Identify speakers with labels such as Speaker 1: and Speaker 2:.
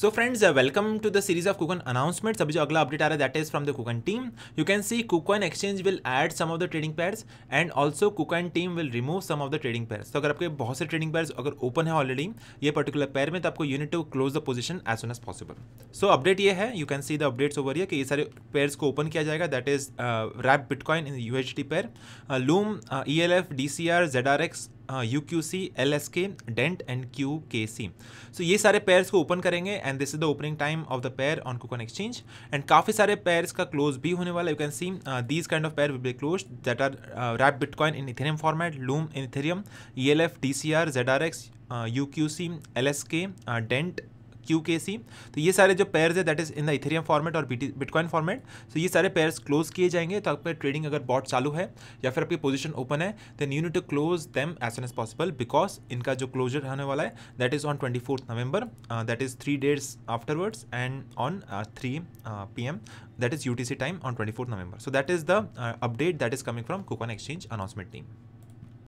Speaker 1: so friends welcome to the series of KuCoin announcement अभी जो अगला अपडेट आ रहा है that is from the KuCoin team you can see KuCoin exchange will add some of the trading pairs and also KuCoin team will remove some of the trading pairs तो अगर आपके बहुत से ट्रेडिंग पेयर्स अगर open है already ये particular pair में तो आपको you need to close the position as soon as possible so update ये है you can see the updates over ये कि ये सारे पेयर्स को ओपन किया जाएगा that is wrap Bitcoin in U H T pair loom E L F D C R Z R X U Q C L S K dent and Q K C so ये सारे pairs को open करेंगे and this is the opening time of the pair on KuCoin exchange and काफ़ी सारे pairs का close भी होने वाला you can see these kind of pair will be close that are wrap Bitcoin in Ethereum format loom in Ethereum E L F D C R Z R X U Q C L S K dent Q K C तो ये सारे जो pairs है that is in the Ethereum format और Bitcoin format so ये सारे pairs close किए जाएंगे तो आपका ट्रेडिंग अगर बॉट चालू है या फिर आपकी पोजिशन ओपन है then you need to close them as an as possible because इनका जो क्लोजर होने वाला है that is on twenty fourth November that is three days afterwards and on three P M that is U T C time on twenty fourth November so that is the update that is coming from KuCoin exchange announcement team